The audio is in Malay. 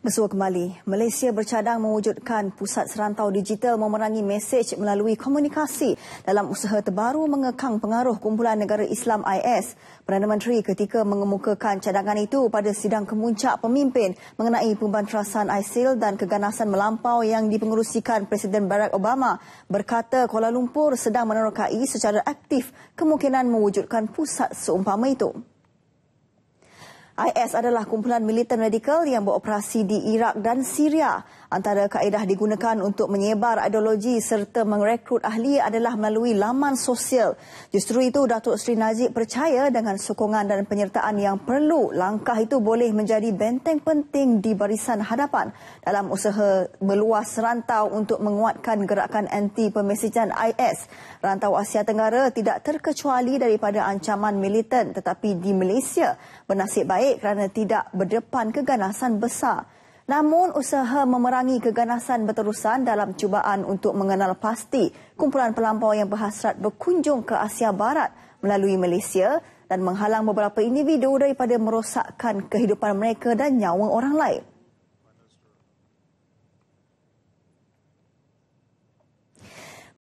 Bersua kembali, Malaysia bercadang mewujudkan pusat serantau digital memerangi mesej melalui komunikasi dalam usaha terbaru mengekang pengaruh kumpulan negara Islam IS. Perdana Menteri ketika mengemukakan cadangan itu pada sidang kemuncak pemimpin mengenai pembantrasan ISIL dan keganasan melampau yang dipengerusikan Presiden Barack Obama berkata Kuala Lumpur sedang menerokai secara aktif kemungkinan mewujudkan pusat seumpama itu. IS adalah kumpulan militan radikal yang beroperasi di Iraq dan Syria. Antara kaedah digunakan untuk menyebar ideologi serta merekrut ahli adalah melalui laman sosial. Justru itu, Datuk Seri Najib percaya dengan sokongan dan penyertaan yang perlu, langkah itu boleh menjadi benteng penting di barisan hadapan dalam usaha meluas rantau untuk menguatkan gerakan anti-pemesejan IS. Rantau Asia Tenggara tidak terkecuali daripada ancaman militan tetapi di Malaysia bernasib baik baik kerana tidak berdepan keganasan besar. Namun usaha memerangi keganasan berterusan dalam cubaan untuk mengenal pasti kumpulan pelampau yang berhasrat berkunjung ke Asia Barat melalui Malaysia dan menghalang beberapa individu daripada merosakkan kehidupan mereka dan nyawa orang lain.